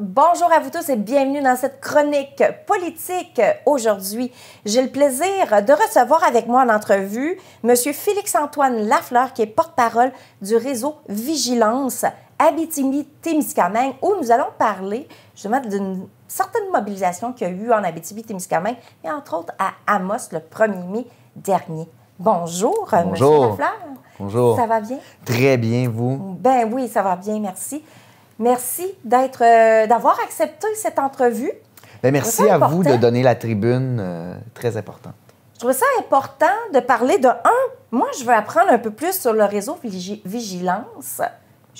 Bonjour à vous tous et bienvenue dans cette chronique politique. Aujourd'hui, j'ai le plaisir de recevoir avec moi en entrevue M. Félix-Antoine Lafleur, qui est porte-parole du réseau Vigilance Abitibi-Témiscamingue, où nous allons parler justement d'une certaine mobilisation qu'il y a eu en Abitibi-Témiscamingue, et entre autres à Amos le 1er mai dernier. Bonjour, Bonjour. M. Lafleur. Bonjour. Ça va bien? Très bien, vous? Ben oui, ça va bien, merci. Merci d'être, euh, d'avoir accepté cette entrevue. Ben, merci à vous de donner la tribune euh, très importante. Je trouve ça important de parler de un. Moi, je veux apprendre un peu plus sur le réseau Vigilance.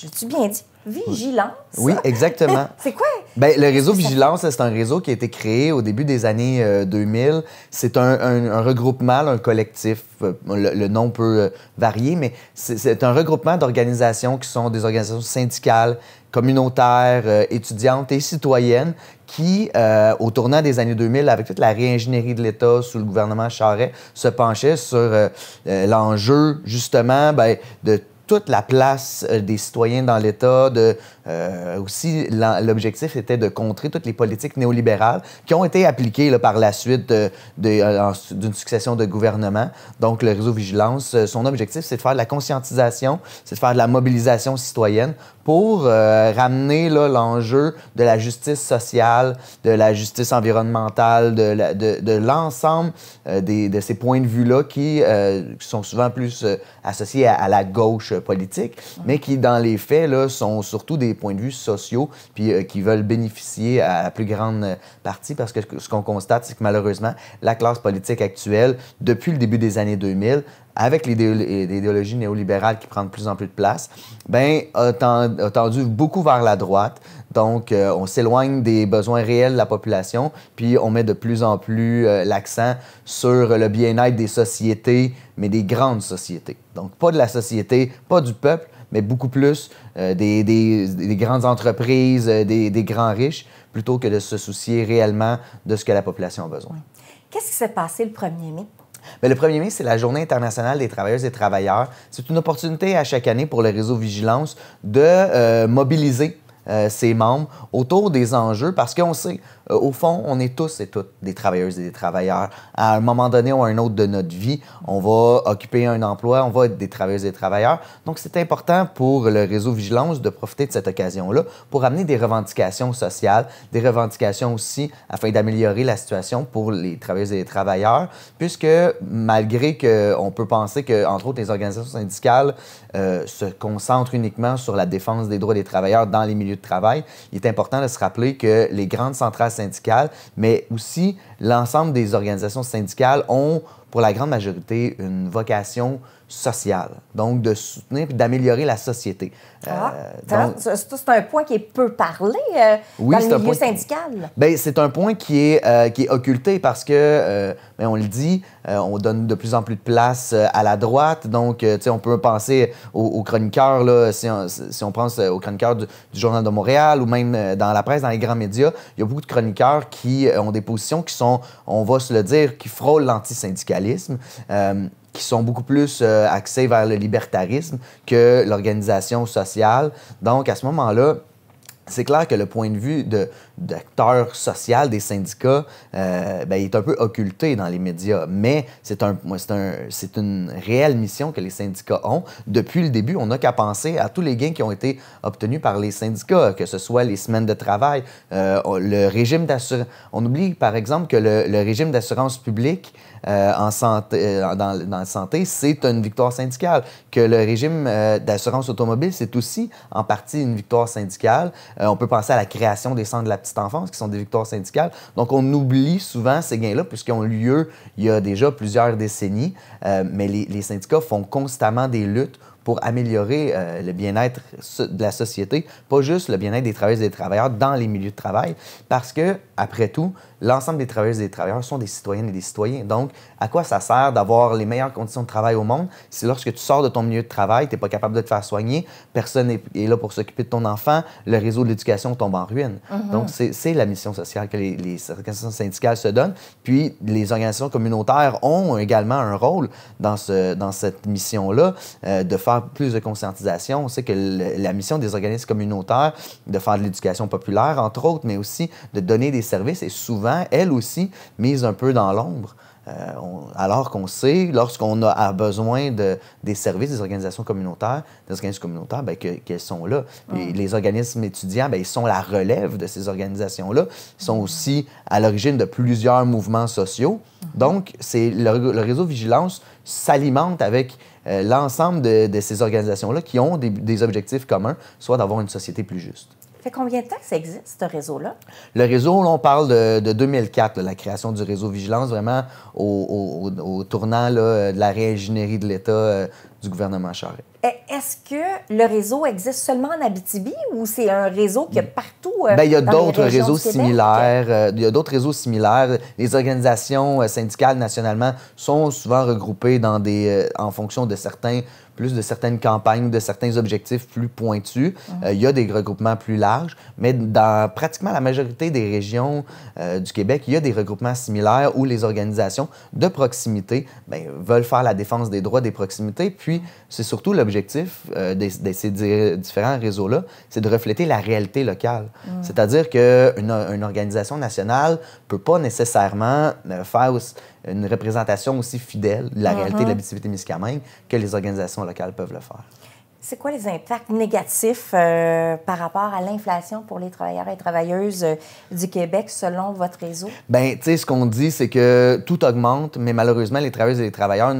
J'ai-tu bien dit? Vigilance. Oui, exactement. c'est quoi? Ben, le réseau Vigilance, c'est un réseau qui a été créé au début des années 2000. Euh, c'est un, regroupement, un collectif. Euh, le, nom peut euh, varier, mais c'est un regroupement d'organisations qui sont des organisations syndicales, communautaires, étudiantes et citoyennes qui, au tournant des années 2000, avec toute la réingénierie de l'État sous le gouvernement Charret, se penchaient sur l'enjeu, justement, ben, de toute la place euh, des citoyens dans l'État, de euh, aussi, l'objectif était de contrer toutes les politiques néolibérales qui ont été appliquées par la suite euh, d'une succession de gouvernements. Donc, le réseau Vigilance, euh, son objectif, c'est de faire de la conscientisation, c'est de faire de la mobilisation citoyenne pour ramener l'enjeu de la justice sociale, de la justice environnementale, de, de, l'ensemble de ces points de vue-là qui sont souvent plus associés à, la gauche politique, mais qui, dans les faits, là, sont surtout des points de vue sociaux, puis euh, qui veulent bénéficier à la plus grande euh, partie, parce que ce qu'on constate, c'est que malheureusement, la classe politique actuelle, depuis le début des années 2000, avec l'idéologie néolibérale qui prend de plus en plus de place, ben, a, tendu beaucoup vers la droite. Donc, euh, on s'éloigne des besoins réels de la population, puis on met de plus en plus l'accent sur le bien-être des sociétés, mais des grandes sociétés. Donc, pas de la société, pas du peuple, mais beaucoup plus euh, des, grandes entreprises, euh, des, grands riches, plutôt que de se soucier réellement de ce que la population a besoin. Qu'est-ce qui s'est passé le 1er mai? Ben, le 1er mai, c'est la Journée internationale des travailleuses et travailleurs. C'est une opportunité à chaque année pour le réseau Vigilance de euh, mobiliser euh, ses membres autour des enjeux parce qu'on sait, euh, au fond, on est tous et toutes des travailleuses et des travailleurs. À un moment donné ou à un autre de notre vie, on va occuper un emploi, on va être des travailleuses et des travailleurs. Donc, c'est important pour le réseau Vigilance de profiter de cette occasion-là pour amener des revendications sociales, des revendications aussi afin d'améliorer la situation pour les travailleuses et les travailleurs, puisque malgré qu'on peut penser que, entre autres, les organisations syndicales euh, se concentrent uniquement sur la défense des droits des travailleurs dans les milieux de travail, il est important de se rappeler que les grandes centrales syndicales, mais aussi l'ensemble des organisations syndicales ont, pour la grande majorité, une vocation sociale, donc de soutenir et d'améliorer la société. Ah, euh, c'est un point qui est peu parlé euh, dans le milieu syndical. Ben, c'est un point qui est, euh, qui est occulté parce que, ben, on le dit, on donne de plus en plus de place à la droite, donc on peut penser aux, chroniqueurs, là, si, on, si, on, pense aux chroniqueurs du, Journal de Montréal ou même dans la presse, dans les grands médias, il y a beaucoup de chroniqueurs qui ont des positions qui sont, on va se le dire, qui frôlent l'antisyndicalisme. syndicalisme qui sont beaucoup plus euh, axés vers le libertarisme que l'organisation sociale. Donc, à ce moment-là, c'est clair que le point de vue de d'acteurs social des syndicats, euh, ben, il est un peu occulté dans les médias. Mais c'est un, un une réelle mission que les syndicats ont. Depuis le début, on n'a qu'à penser à tous les gains qui ont été obtenus par les syndicats, que ce soit les semaines de travail, euh, le régime d'assurance. On oublie, par exemple, que le, le régime d'assurance publique euh, en santé, dans, dans la santé, c'est une victoire syndicale. Que le régime d'assurance automobile, c'est aussi en partie une victoire syndicale. on peut penser à la création des centres de la petite enfance, qui sont des victoires syndicales. Donc, on oublie souvent ces gains-là, puisqu'ils ont lieu il y a déjà plusieurs décennies, euh, mais les, syndicats font constamment des luttes pour améliorer euh, le bien-être de la société, pas juste le bien-être des travailleurs et des travailleurs dans les milieux de travail, parce que, après tout, l'ensemble des travailleurs et des travailleurs sont des citoyennes et des citoyens. Donc, à quoi ça sert d'avoir les meilleures conditions de travail au monde si lorsque tu sors de ton milieu de travail, tu n'es pas capable de te faire soigner, personne n'est là pour s'occuper de ton enfant, le réseau de l'éducation tombe en ruine. Mm-hmm. Donc, c'est la mission sociale que les, organisations syndicales se donnent. Puis, les organisations communautaires ont également un rôle dans, ce, dans cette mission-là euh, de faire plus de conscientisation. On sait que la mission des organismes communautaires, de faire de l'éducation populaire, entre autres, mais aussi de donner des services, est souvent, elle aussi, mise un peu dans l'ombre. Euh, alors qu'on sait, lorsqu'on a, besoin de, des services des organisations communautaires, des organismes communautaires, ben, qu'elles sont là. les organismes étudiants, ben, ils sont la relève de ces organisations-là. Ils sont aussi à l'origine de plusieurs mouvements sociaux. Donc, c'est le, réseau Vigilance s'alimente avec euh, l'ensemble de, ces organisations-là qui ont des objectifs communs, soit d'avoir une société plus juste fait combien de temps que ça existe, ce réseau-là? Le réseau, où on parle de, 2004, la création du réseau Vigilance, vraiment au, tournant euh, de la réingénierie de l'État euh, du gouvernement Charest. Est-ce que le réseau existe seulement en Abitibi ou c'est un réseau qui est mm. partout euh, ben, il y a d'autres réseaux similaires. il y a d'autres réseaux similaires. Les organisations syndicales nationalement sont souvent regroupées dans des, en fonction de certains plus de certaines campagnes ou de certains objectifs plus pointus. Euh, il y a des regroupements plus larges, mais dans pratiquement la majorité des régions euh, du Québec, il y a des regroupements similaires où les organisations de proximité ben, veulent faire la défense des droits des proximités. Puis, c'est surtout l'objectif euh, de, ces différents réseaux-là, c'est de refléter la réalité locale. C'est-à-dire qu'une une organisation nationale ne peut pas nécessairement faire une représentation aussi fidèle de la réalité de uh-huh. l'habitivité que les organisations locales peuvent le faire. C'est quoi les impacts négatifs euh, par rapport à l'inflation pour les travailleurs et travailleuses euh, du Québec selon votre réseau? Bien, tu sais, ce qu'on dit, c'est que tout augmente, mais malheureusement, les travailleuses et les travailleurs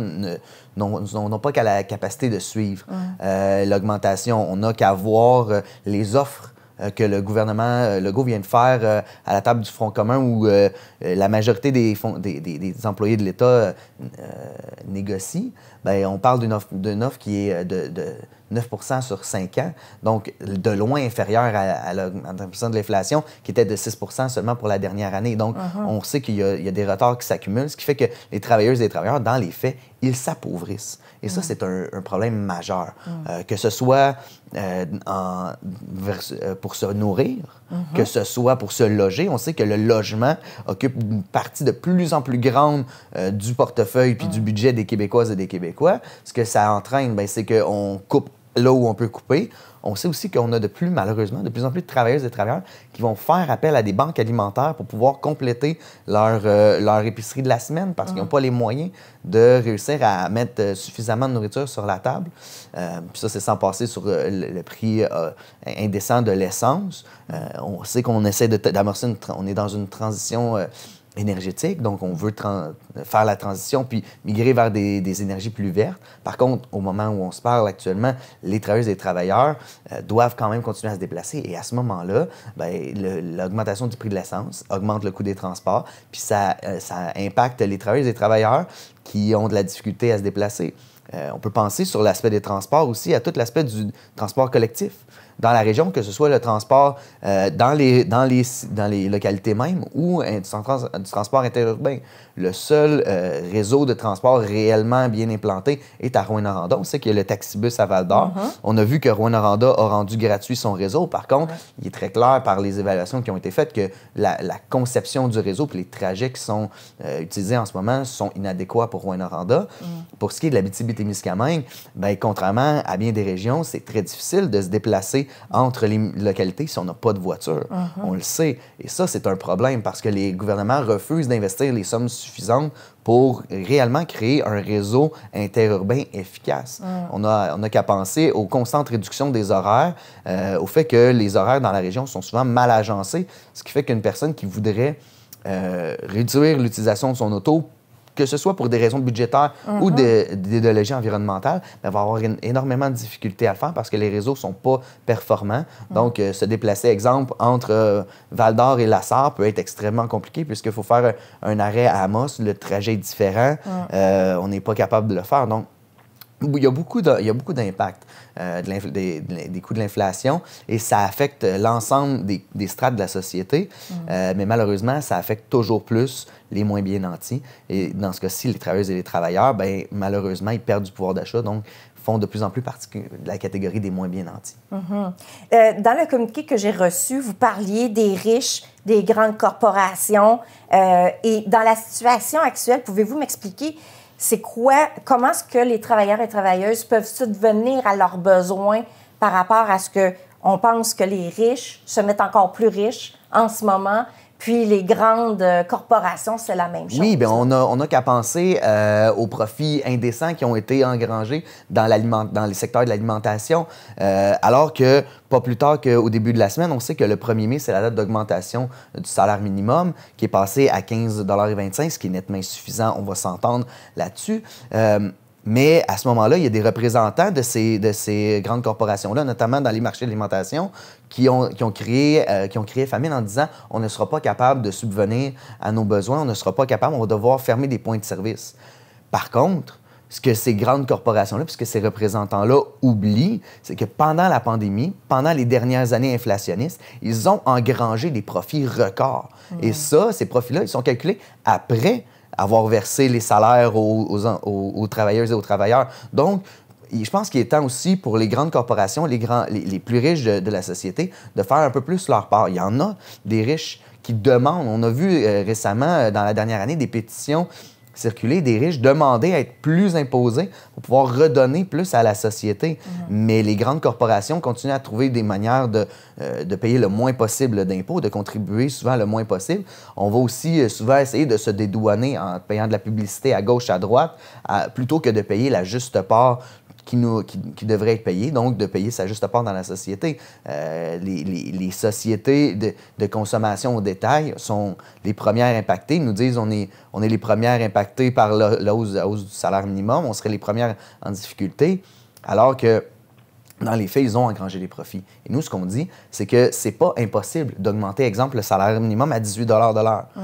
n'ont pas qu'à la capacité de suivre mmh. euh, l'augmentation. On n'a qu'à voir les offres euh, que le gouvernement euh, Legault vient de faire euh, à la table du Front commun où la majorité des, des employés de l'État négocient. Ben, on parle d'une offre, qui est euh, de, 9 sur 5 ans, donc de loin inférieure à, l'augmentation de l'inflation qui était de 6 seulement pour la dernière année. Donc, uh-huh. on sait qu'il y, a des retards qui s'accumulent, ce qui fait que les travailleuses et les travailleurs, dans les faits, ils s'appauvrissent. Et ça, mm. c'est un, problème majeur. Mm. Euh, que ce soit euh, en, pour se nourrir, mm-hmm. que ce soit pour se loger, on sait que le logement occupe une partie de plus en plus grande du portefeuille puis mm. du budget des Québécoises et des Québécois ce que ça entraîne, ben, c'est qu'on coupe là où on peut couper. On sait aussi qu'on a de plus, malheureusement, de plus en plus de travailleurs et de travailleurs qui vont faire appel à des banques alimentaires pour pouvoir compléter leur, euh, leur épicerie de la semaine parce qu'ils n'ont ah. pas les moyens de réussir à mettre euh, suffisamment de nourriture sur la table. Euh, puis ça, c'est sans passer sur le, prix indécent de l'essence. on sait qu'on essaie d'amorcer, on est dans une transition énergétique, donc on veut faire la transition puis migrer vers des, énergies plus vertes. Par contre, au moment où on se parle actuellement, les travailleuses et les travailleurs euh, doivent quand même continuer à se déplacer. Et à ce moment-là, ben, l'augmentation du prix de l'essence augmente le coût des transports, puis euh, ça, impacte les travailleuses et les travailleurs qui ont de la difficulté à se déplacer. Euh, on peut penser sur l'aspect des transports aussi à tout l'aspect du transport collectif dans la région, que ce soit le transport euh, dans, les, dans, les, dans les localités même ou euh, du, transport interurbain le seul euh, réseau de transport réellement bien implanté est à Rouen-Noranda. On sait qu'il y a le taxibus à Val-d'Or. Uh-huh. On a vu que Rouen-Noranda a rendu gratuit son réseau. Par contre, il est très clair par les évaluations qui ont été faites que la, conception du réseau et les trajets qui sont euh, utilisés en ce moment sont inadéquats pour Rouen-Noranda. Mm. Pour ce qui est de l'Abitibi-Témiscamingue, ben, contrairement à bien des régions, c'est très difficile de se déplacer entre les localités si on n'a pas de voiture. Uh-huh. On le sait. Et ça, c'est un problème parce que les gouvernements refusent d'investir les sommes suffisante pour réellement créer un réseau interurbain efficace. Mm. On n'a qu'à penser aux constantes réductions des horaires, euh, au fait que les horaires dans la région sont souvent mal agencés, ce qui fait qu'une personne qui voudrait euh, réduire l'utilisation de son auto que ce soit pour des raisons budgétaires ou mhm. d'idéologie environnementale, ben, va avoir énormément de difficultés à le faire parce que les réseaux sont pas performants. Mhm. Donc, euh, se déplacer, exemple, entre euh, Val d'Or et La Sarre peut être extrêmement compliqué puisqu'il faut faire un, arrêt à Amos, le trajet est différent, mhm. euh, on n'est pas capable de le faire. Donc, il y a beaucoup d'impact euh, des, coûts de l'inflation et ça affecte euh, l'ensemble des, strates de la société, mm. euh, mais malheureusement, ça affecte toujours plus les moins bien nantis. Et dans ce cas-ci, les travailleuses et les travailleurs, ben, malheureusement, ils perdent du pouvoir d'achat, donc font de plus en plus partie de la catégorie des moins bien nantis. Mm-hmm. dans le communiqué que j'ai reçu, vous parliez des riches, des grandes corporations. et dans la situation actuelle, pouvez-vous m'expliquer c'est quoi, comment est-ce que les travailleurs et travailleuses peuvent subvenir à leurs besoins par rapport à ce que on pense que les riches se mettent encore plus riches en ce moment puis les grandes euh, corporations, c'est la même chose. Oui, bien, on n'a a qu'à penser euh, aux profits indécents qui ont été engrangés dans, dans le secteur de l'alimentation. Euh, alors que, pas plus tard qu'au début de la semaine, on sait que le 1er mai, c'est la date d'augmentation du salaire minimum qui est passé à 15,25 ce qui est nettement insuffisant. On va s'entendre là-dessus. Mais à ce moment-là, il y a des représentants de ces, de ces grandes corporations-là, notamment dans les marchés d'alimentation, qui ont, créé, euh, qui ont créé famine en disant on ne sera pas capable de subvenir à nos besoins, on ne sera pas capable, on va devoir fermer des points de service. Par contre, ce que ces grandes corporations-là, puisque ces représentants-là oublient, c'est que pendant la pandémie, pendant les dernières années inflationnistes, ils ont engrangé des profits records. Et mmh. ça, ces profits-là, ils sont calculés après avoir versé les salaires aux, aux, travailleuses et aux travailleurs. Donc, je pense qu'il est temps aussi pour les grandes corporations, les, grands, les, plus riches de, la société, de faire un peu plus leur part. Il y en a des riches qui demandent. On a vu euh, récemment, euh, dans la dernière année, des pétitions circuler, des riches demander à être plus imposés pour pouvoir redonner plus à la société. Mhm. Mais les grandes corporations continuent à trouver des manières de, euh, de payer le moins possible d'impôts, de contribuer souvent le moins possible. On va aussi euh, souvent essayer de se dédouaner en payant de la publicité à gauche, à droite, plutôt que de payer la juste part qui, nous, qui, devrait être payé, donc de payer sa juste part dans la société. Euh, les, sociétés de, consommation au détail sont les premières impactées. Ils nous disent on est, on est les premières impactées par la, hausse, du salaire minimum, on serait les premières en difficulté, alors que dans les faits, ils ont engrangé des profits. Et nous, ce qu'on dit, c'est que c'est pas impossible d'augmenter, exemple, le salaire minimum à 18 de l'heure. Mmh.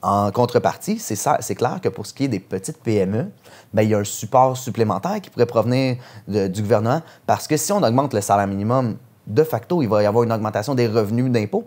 En contrepartie, c'est clair que pour ce qui est des petites PME, ben, il y a un support supplémentaire qui pourrait provenir du gouvernement parce que si on augmente le salaire minimum, de facto, il va y avoir une augmentation des revenus d'impôts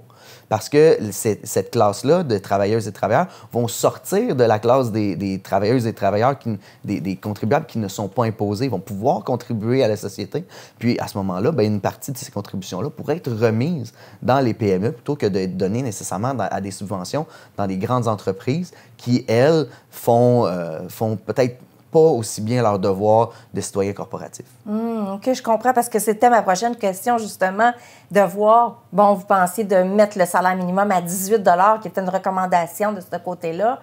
parce que cette classe-là de travailleuses et travailleurs vont sortir de la classe des, travailleuses et travailleurs, qui, des, contribuables qui ne sont pas imposés, vont pouvoir contribuer à la société. Puis à ce moment-là, ben, une partie de ces contributions-là pourrait être remise dans les PME plutôt que d'être donner nécessairement à des subventions dans des grandes entreprises qui, elles, font, euh, font peut-être pas aussi bien leur devoir de citoyen corporatif. Hmm, OK, je comprends parce que c'était ma prochaine question, justement, de voir, bon, vous pensez de mettre le salaire minimum à 18 qui était une recommandation de ce côté-là,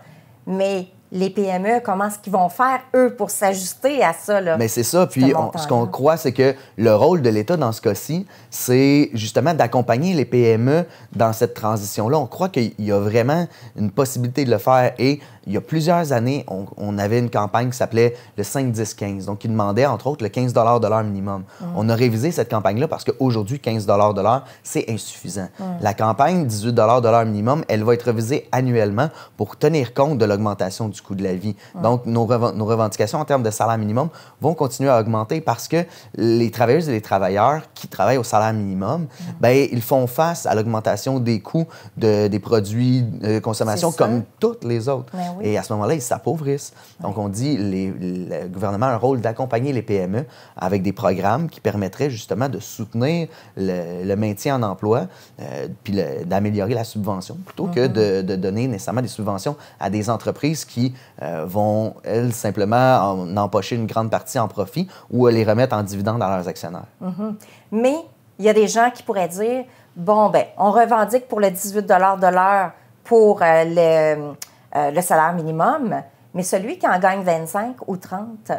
mais les PME, comment est-ce qu'ils vont faire, eux, pour s'ajuster à ça? Mais c'est ça. Puis ce qu'on croit, c'est que le rôle de l'État dans ce cas-ci, c'est justement d'accompagner les PME dans cette transition-là. On croit qu'il y a vraiment une possibilité de le faire et il y a plusieurs années, on, avait une campagne qui s'appelait le 5-10-15, donc qui demandait entre autres le 15 de l'heure minimum. Mm. On a révisé cette campagne-là parce qu'aujourd'hui, 15 de l'heure, c'est insuffisant. Mm. La campagne 18 de l'heure minimum, elle va être révisée annuellement pour tenir compte de l'augmentation du coût de la vie. Mm. Donc, nos, revendications en termes de salaire minimum vont continuer à augmenter parce que les travailleuses et les travailleurs qui travaillent au salaire minimum, ben, ils font face à l'augmentation des coûts des produits de consommation comme toutes les autres. Ben et à ce moment-là, ils s'appauvrissent. Donc, on dit les, le gouvernement a un rôle d'accompagner les PME avec des programmes qui permettraient justement de soutenir le, maintien en emploi euh, puis d'améliorer la subvention plutôt que mm-hmm. de, donner nécessairement des subventions à des entreprises qui euh, vont, elles, simplement en, empocher une grande partie en profit ou les remettre en dividendes à leurs actionnaires. Mm-hmm. Mais il y a des gens qui pourraient dire bon, ben, on revendique pour le 18 de l'heure pour euh, le, euh, le salaire minimum, mais celui qui en gagne 25 ou 30,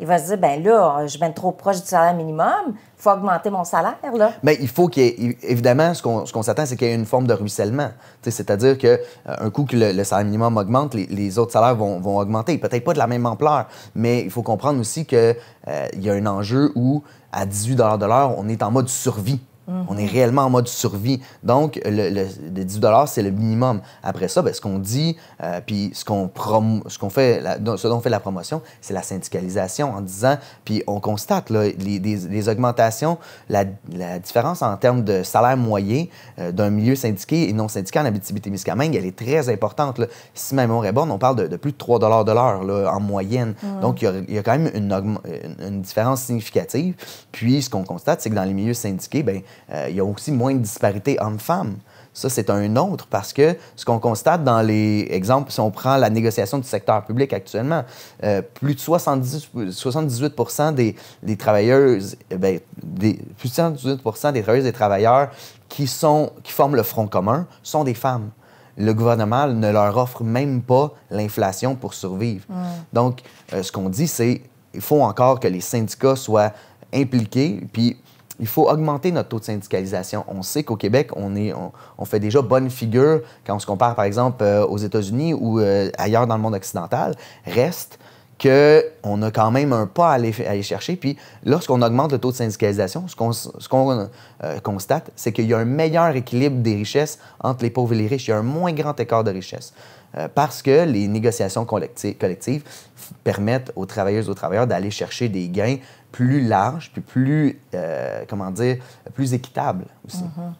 il va se dire, ben là, je vais être trop proche du salaire minimum, il faut augmenter mon salaire. Là. Mais il faut qu'il évidemment, ce qu'on, s'attend, c'est qu'il y ait une forme de ruissellement. c'est-à-dire que euh, un coup que le, salaire minimum augmente, les, autres salaires vont, augmenter. Peut-être pas de la même ampleur, mais il faut comprendre aussi qu'il euh, il y a un enjeu où, à 18 de l'heure, on est en mode survie. Mhm. On est réellement en mode survie. Donc, le, le, 10 c'est le minimum. Après ça, ben ce qu'on dit, euh, puis ce qu'on ce qu'on fait, ce dont on fait la promotion, c'est la syndicalisation en disant, puis on constate là, les, augmentations, la, la, différence en termes de salaire moyen euh, d'un milieu syndiqué et non syndiqué en Abitibi-Témiscamingue, elle est très importante. Si même on est bon on parle de, plus de 3 de l'heure là, en moyenne. Mhm. Donc, il y, a quand même une, une, différence significative. Puis, ce qu'on constate, c'est que dans les milieux syndiqués, ben euh, il y a aussi moins de disparités hommes-femmes. Ça, c'est un autre parce que ce qu'on constate dans les exemples, si on prend la négociation du secteur public actuellement, euh, plus de 70, 78 des, des, travailleuses, eh ben, des, plus de 78 des travailleuses et des travailleurs qui, sont, qui forment le Front commun sont des femmes. Le gouvernement ne leur offre même pas l'inflation pour survivre. Donc, euh, ce qu'on dit, c'est il faut encore que les syndicats soient impliqués, puis il faut augmenter notre taux de syndicalisation. On sait qu'au Québec, on, est, on, fait déjà bonne figure quand on se compare, par exemple, euh, aux États-Unis ou euh, ailleurs dans le monde occidental. Reste qu'on a quand même un pas à aller, aller chercher. Puis lorsqu'on augmente le taux de syndicalisation, ce qu'on ce euh, constate, c'est qu'il y a un meilleur équilibre des richesses entre les pauvres et les riches. Il y a un moins grand écart de richesses euh, parce que les négociations collectives permettent aux travailleuses et aux travailleurs d'aller chercher des gains plus larges, puis plus, euh, comment dire, plus équitables aussi. Mm-hmm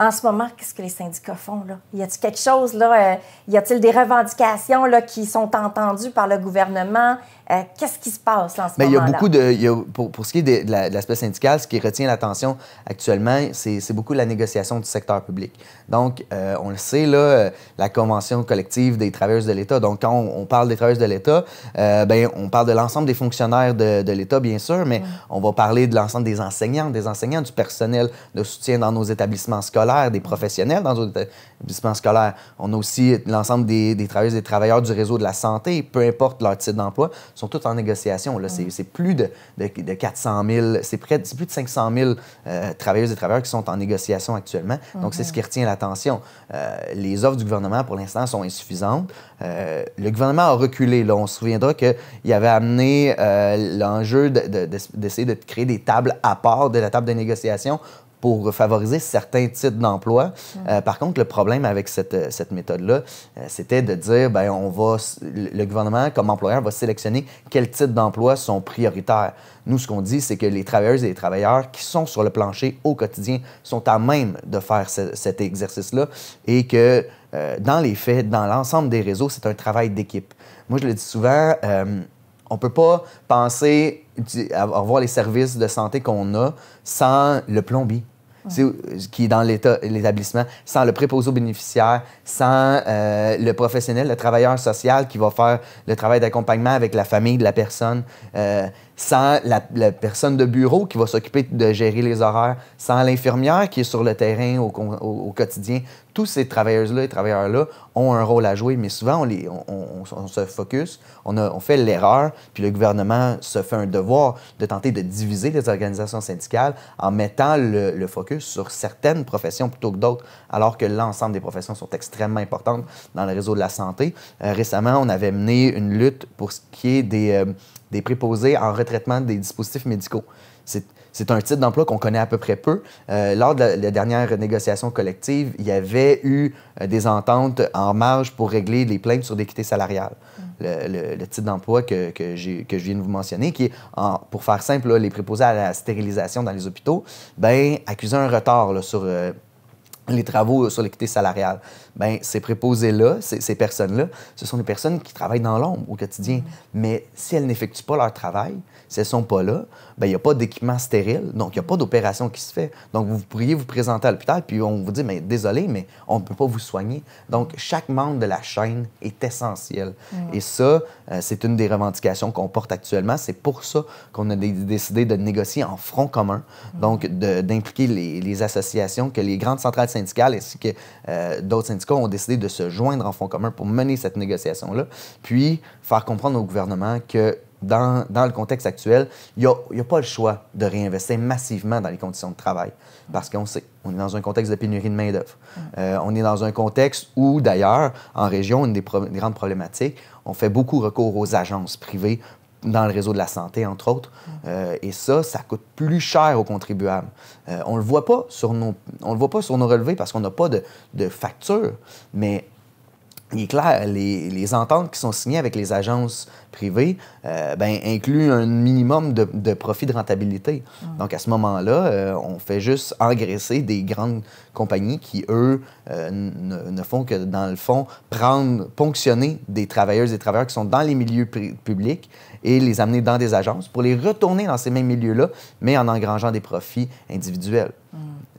en ce moment, qu'est-ce que les syndicats font? Là? Y a-t-il quelque chose? Là, euh, y a-t-il des revendications là, qui sont entendues par le gouvernement? Euh, qu'est-ce qui se passe en ce moment-là? Il y a beaucoup de. pour, pour, ce qui est de, l'aspect syndical, ce qui retient l'attention actuellement, c'est beaucoup la négociation du secteur public. Donc, euh, on le sait, là, euh, la convention collective des travailleurs de l'État. Donc, quand on, parle des travailleurs de l'État, ben, on parle de l'ensemble des fonctionnaires de, de l'État, bien sûr, mais on va parler de l'ensemble des enseignants, des enseignants, du personnel de soutien dans nos établissements scolaires, des professionnels dans nos établissements scolaires. On a aussi l'ensemble des, travailleurs des travailleurs du réseau de la santé, peu importe leur titre d'emploi sont toutes en négociation. C'est, plus de, 400 c'est, près, plus de 500 000 euh, travailleuses et travailleurs qui sont en négociation actuellement. Donc, c'est ce qui retient l'attention. Euh, les offres du gouvernement, pour l'instant, sont insuffisantes. Euh, le gouvernement a reculé. Là. On se souviendra qu'il avait amené l'enjeu d'essayer de créer des tables à part de la table de négociation pour favoriser certains types d'emplois. Euh, par contre, le problème avec cette, euh, cette méthode-là, euh, c'était de dire, ben, on va, le gouvernement, comme employeur, va sélectionner quels types d'emplois sont prioritaires. Nous, ce qu'on dit, c'est que les travailleuses et les travailleurs qui sont sur le plancher au quotidien sont à même de faire cet exercice-là et que dans les faits, dans l'ensemble des réseaux, c'est un travail d'équipe. Moi, je le dis souvent, on peut pas penser à avoir les services de santé qu'on a sans le plombier qui est dans l'établissement, sans le préposé aux bénéficiaires, sans euh, le professionnel, le travailleur social qui va faire le travail d'accompagnement avec la famille de la personne. Euh, sans la, personne de bureau qui va s'occuper de gérer les horaires, sans l'infirmière qui est sur le terrain au, quotidien. Tous ces travailleuses-là et travailleurs-là ont un rôle à jouer, mais souvent, on, se focus, on, fait l'erreur, puis le gouvernement se fait un devoir de tenter de diviser les organisations syndicales en mettant le, focus sur certaines professions plutôt que d'autres, alors que l'ensemble des professions sont extrêmement importantes dans le réseau de la santé. Euh, récemment, on avait mené une lutte pour ce qui est des... Euh, des préposés en retraitement des dispositifs médicaux. C'est un type d'emploi qu'on connaît à peu près peu. Euh, lors de la, dernière négociation collective, il y avait eu euh, des ententes en marge pour régler les plaintes sur l'équité salariale. Mm. Le, le, type d'emploi que, que, je viens de vous mentionner, qui est, pour faire simple, les préposés à la stérilisation dans les hôpitaux, ben, accusaient un retard sur euh, les travaux sur l'équité salariale ben ces préposés-là, ces, ces personnes-là, ce sont des personnes qui travaillent dans l'ombre au quotidien. Mm. Mais si elles n'effectuent pas leur travail, si elles sont pas là, ben il n'y a pas d'équipement stérile, donc il n'y a pas d'opération qui se fait. Donc vous pourriez vous présenter à l'hôpital, puis on vous dit, mais désolé, mais on ne peut pas vous soigner. Donc chaque membre de la chaîne est essentiel. Mm. Et ça, euh, c'est une des revendications qu'on porte actuellement. C'est pour ça qu'on a décidé de négocier en front commun, mm. donc d'impliquer les, les, associations, que les grandes centrales syndicales ainsi que euh, d'autres syndicats ont décidé de se joindre en fonds commun pour mener cette négociation-là, puis faire comprendre au gouvernement que dans, le contexte actuel, il n'y a, pas le choix de réinvestir massivement dans les conditions de travail. Parce qu'on sait, on est dans un contexte de pénurie de main-d'œuvre. Mm. Euh, on est dans un contexte où, d'ailleurs, en région, une des grandes problématiques, on fait beaucoup recours aux agences privées dans le réseau de la santé, entre autres. Euh, et ça, ça coûte plus cher aux contribuables. Euh, on ne le, voit pas sur nos, on le voit pas sur nos relevés parce qu'on n'a pas de, de facture, mais il est clair, les, ententes qui sont signées avec les agences privées euh, ben, incluent un minimum de, de profit de rentabilité. Mm. Donc, à ce moment-là, euh, on fait juste engraisser des grandes compagnies qui, eux, euh, ne, font que, dans le fond, prendre, ponctionner des travailleuses et travailleurs qui sont dans les milieux publics et les amener dans des agences pour les retourner dans ces mêmes milieux-là, mais en engrangeant des profits individuels.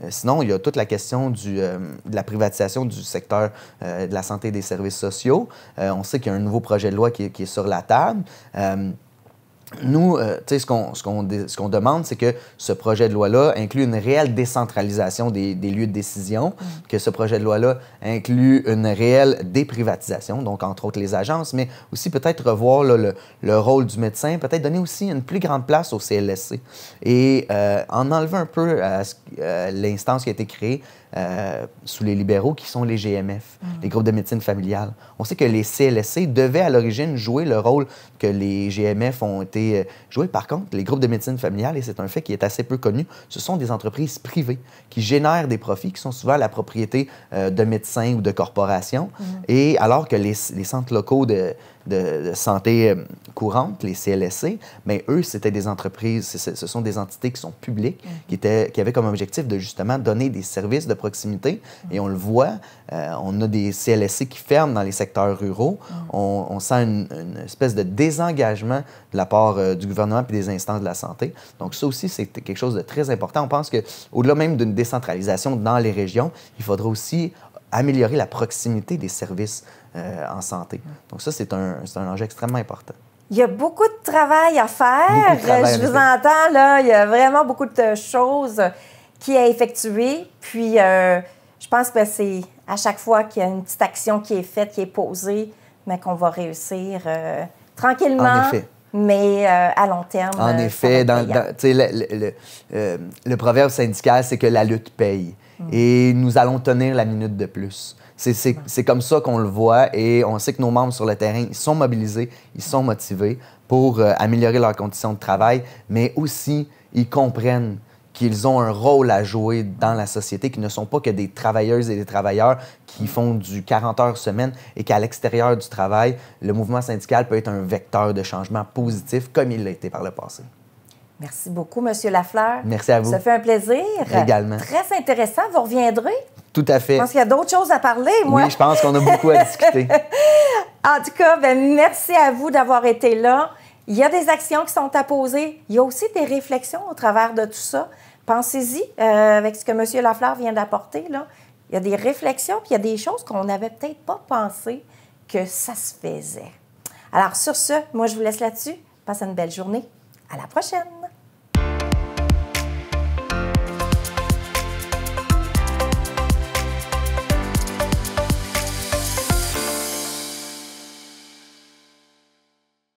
Euh, sinon, il y a toute la question euh, de la privatisation du secteur euh, de la santé et des services sociaux. on sait qu'il y a un nouveau projet de loi qui est sur la table nous, euh, sais ce qu'on ce ce demande, c'est que ce projet de loi-là inclut une réelle décentralisation des, lieux de décision, que ce projet de loi-là inclut une réelle déprivatisation, donc entre autres les agences, mais aussi peut-être revoir le, rôle du médecin, peut-être donner aussi une plus grande place au CLSC et euh, en enlevant un peu euh, l'instance qui a été créée, euh, sous les libéraux, qui sont les GMF, mm. les groupes de médecine familiale. On sait que les CLSC devaient à l'origine jouer le rôle que les GMF ont été euh, joués. Par contre, les groupes de médecine familiale, et c'est un fait qui est assez peu connu, ce sont des entreprises privées qui génèrent des profits qui sont souvent la propriété euh, de médecins ou de corporations. Mm. Et alors que les, les centres locaux de de, santé euh, courante, les CLSC, mais eux, c'était des entreprises, ce sont des entités qui sont publiques, mm-hmm. qui, étaient, qui avaient comme objectif de justement donner des services de proximité. Mm-hmm. Et on le voit, euh, on a des CLSC qui ferment dans les secteurs ruraux. Mm-hmm. on, sent une, espèce de désengagement de la part euh, du gouvernement et des instances de la santé. Donc ça aussi, c'est quelque chose de très important. On pense qu'au-delà même d'une décentralisation dans les régions, il faudra aussi améliorer la proximité des services euh, en santé. Donc ça, c'est un, un enjeu extrêmement important. Il y a beaucoup de travail à faire. Je vous entends, là. Il y a vraiment beaucoup de choses qui à effectuer. Puis, euh, je pense que c'est à chaque fois qu'il y a une petite action qui est faite, qui est posée, mais qu'on va réussir euh, tranquillement. En effet. Mais à long terme. En effet, dans, le, le, le, proverbe syndical, c'est que la lutte paye. Mm. et nous allons tenir la minute de plus. C'est comme ça qu'on le voit et on sait que nos membres sur le terrain, ils sont mobilisés, ils sont motivés pour euh, améliorer leurs conditions de travail, mais aussi ils comprennent qu'ils ont un rôle à jouer dans la société, qu'ils ne sont pas que des travailleuses et des travailleurs qui mm. font du 40 heures semaine et qu'à l'extérieur du travail, le mouvement syndical peut être un vecteur de changement positif comme il l'a été par le passé. Merci beaucoup, Monsieur Lafleur. Merci à vous. Ça fait un plaisir. Également. Très intéressant. Vous reviendrez? Tout à fait. Je pense qu'il y a d'autres choses à parler, moi. Oui, je pense qu'on a beaucoup à discuter. en tout cas, ben, merci à vous d'avoir été là. Il y a des actions qui sont à poser. Il y a aussi des réflexions au travers de tout ça. Pensez-y euh, avec ce que M. Lafleur vient d'apporter. Il y a des réflexions, puis il y a des choses qu'on n'avait peut-être pas pensé que ça se faisait. Alors sur ce, moi je vous laisse là-dessus. Passez une belle journée. À la prochaine.